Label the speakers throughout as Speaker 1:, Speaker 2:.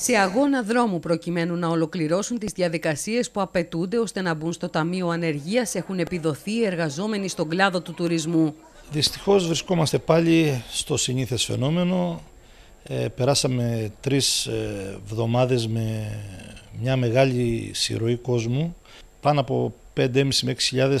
Speaker 1: σε αγώνα δρόμου προκειμένου να ολοκληρώσουν τις διαδικασίες που απαιτούνται ώστε να μπουν στο Ταμείο Ανεργίας έχουν επιδοθεί οι εργαζόμενοι στον κλάδο του τουρισμού. Δυστυχώς βρισκόμαστε
Speaker 2: πάλι στο συνήθες φαινόμενο. Ε, περάσαμε τρεις ε, εβδομάδες με μια μεγάλη συρροή κόσμου. Πάνω από 5.500 με 6.000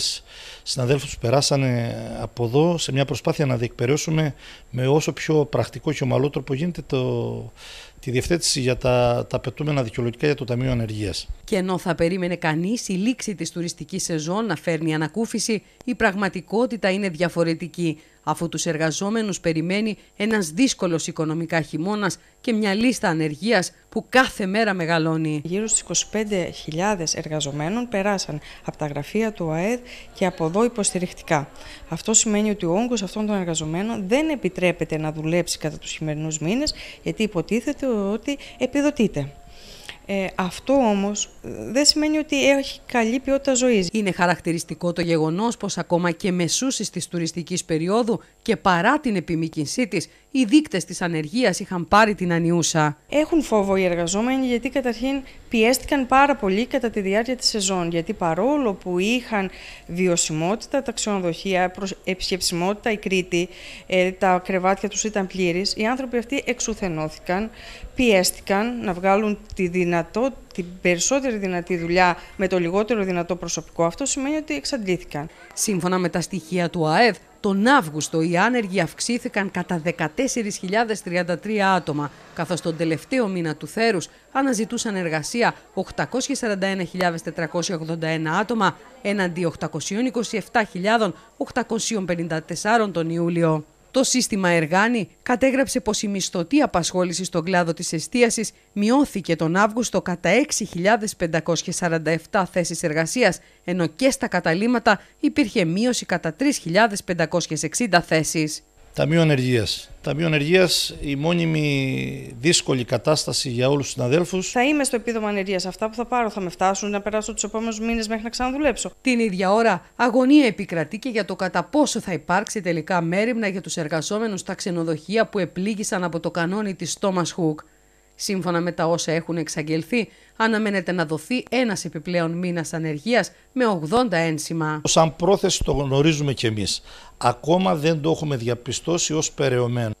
Speaker 2: συναδέλφους περάσανε από εδώ σε μια προσπάθεια να διεκπαιρεώσουμε με όσο πιο πρακτικό και ομαλό τρόπο γίνεται το, τη διευθέτηση για τα, τα πετούμενα δικαιολογικά για το Ταμείο Ανεργίας.
Speaker 1: Και ενώ θα περίμενε κανείς η λήξη της τουριστικής σεζόν να φέρνει ανακούφιση, η πραγματικότητα είναι διαφορετική, αφού τους εργαζόμενους περιμένει ένας δύσκολος οικονομικά χειμώνας και μια λίστα ανεργίας
Speaker 3: που κάθε μέρα μεγαλώνει. Γύρω στου 25.000 εργαζομένων περάσαν από τα γραφεία του ΑΕΔ και από εδώ υποστηριχτικά. Αυτό σημαίνει ότι ο όγκος αυτών των εργαζομένων δεν επιτρέπεται να δουλέψει κατά τους χειμερινούς μήνες, γιατί υποτίθεται ότι επιδοτείται. Ε, αυτό όμως ε, δεν σημαίνει ότι έχει καλή ποιότητα ζωής.
Speaker 1: Είναι χαρακτηριστικό το γεγονός πως ακόμα και μεσούσει της τουριστικής περίοδου και παρά
Speaker 3: την επιμήκυνσή της, οι δείκτες της ανεργίας είχαν πάρει την ανιούσα. Έχουν φόβο οι εργαζόμενοι γιατί καταρχήν πιέστηκαν πάρα πολύ κατά τη διάρκεια της σεζόν. Γιατί παρόλο που είχαν βιωσιμότητα τα ξενοδοχεία, επισκεψιμότητα η Κρήτη, ε, τα κρεβάτια τους ήταν πλήρης, οι άνθρωποι αυτοί εξουθενώθηκαν, πιέστηκαν να βγάλουν τη δυνατό, την περισσότερη δυνατή δουλειά με το λιγότερο δυνατό προσωπικό. Αυτό σημαίνει ότι εξαντλήθηκαν. Σύμφωνα με τα στοιχεία του ΑΕΒ, τον Αύγουστο οι άνεργοι
Speaker 1: αυξήθηκαν κατά 14.033 άτομα, καθώς τον τελευταίο μήνα του θέρους αναζητούσαν εργασία 841.481 άτομα έναντι 827.854 τον Ιούλιο. Το σύστημα Εργάνη κατέγραψε πως η μισθωτή απασχόληση στον κλάδο της εστίασης μειώθηκε τον Αύγουστο κατά 6.547 θέσεις εργασίας, ενώ και στα καταλήματα υπήρχε μείωση κατά 3.560 θέσεις.
Speaker 2: Ταμείο Ενεργεία. Ταμείο Ενεργεία, η μόνιμη δύσκολη κατάσταση για όλους τους
Speaker 3: συναδέλφους. Θα είμαι στο επίδομα ανεργίας. Αυτά που θα πάρω θα με φτάσουν να περάσω τους επόμενους μήνες μέχρι να ξαναδουλέψω. Την ίδια ώρα, αγωνία επικρατεί και για το κατά πόσο θα υπάρξει τελικά μέρημνα για τους
Speaker 1: εργαζόμενους στα ξενοδοχεία που επλήγησαν από το κανόνι της Thomas Hook. Σύμφωνα με τα όσα έχουν εξαγγελθεί, αναμένεται να δοθεί ένας επιπλέον μήνας ανεργίας με 80 ένσημα.
Speaker 2: Σαν πρόθεση το γνωρίζουμε κι εμείς. Ακόμα δεν το έχουμε διαπιστώσει ως περαιωμένο.